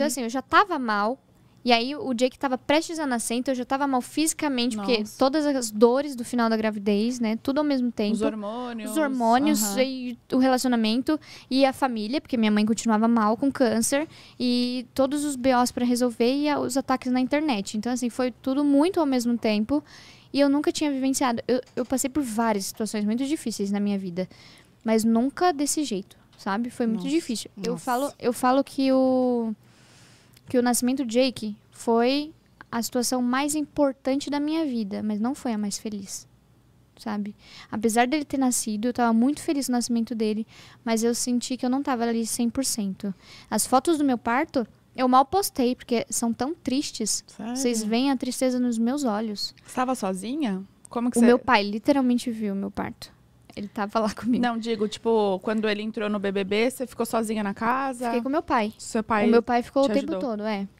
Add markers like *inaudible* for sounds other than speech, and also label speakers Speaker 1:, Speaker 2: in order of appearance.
Speaker 1: Então, uhum. assim, eu já tava mal. E aí, o Jake tava prestes a nascer, então eu já tava mal fisicamente, Nossa. porque todas as dores do final da gravidez, né? Tudo ao mesmo tempo. Os hormônios. Os hormônios e o relacionamento e a família, porque minha mãe continuava mal com câncer. E todos os BOs para resolver e os ataques na internet. Então, assim, foi tudo muito ao mesmo tempo. E eu nunca tinha vivenciado. Eu, eu passei por várias situações muito difíceis na minha vida. Mas nunca desse jeito, sabe? Foi muito Nossa. difícil. Nossa. Eu falo, eu falo que o que o nascimento de Jake foi a situação mais importante da minha vida, mas não foi a mais feliz. Sabe? Apesar dele ter nascido, eu estava muito feliz no nascimento dele, mas eu senti que eu não estava ali 100%. As fotos do meu parto, eu mal postei, porque são tão tristes. Vocês veem a tristeza nos meus olhos. Estava sozinha? Como que o meu pai literalmente viu o meu parto. Ele tava lá *laughs* comigo. Não, digo,
Speaker 2: tipo, quando ele entrou no BBB, você ficou sozinha na casa? Fiquei com
Speaker 1: meu pai. Seu pai. O meu pai ficou o tempo ajudou. todo,
Speaker 2: é.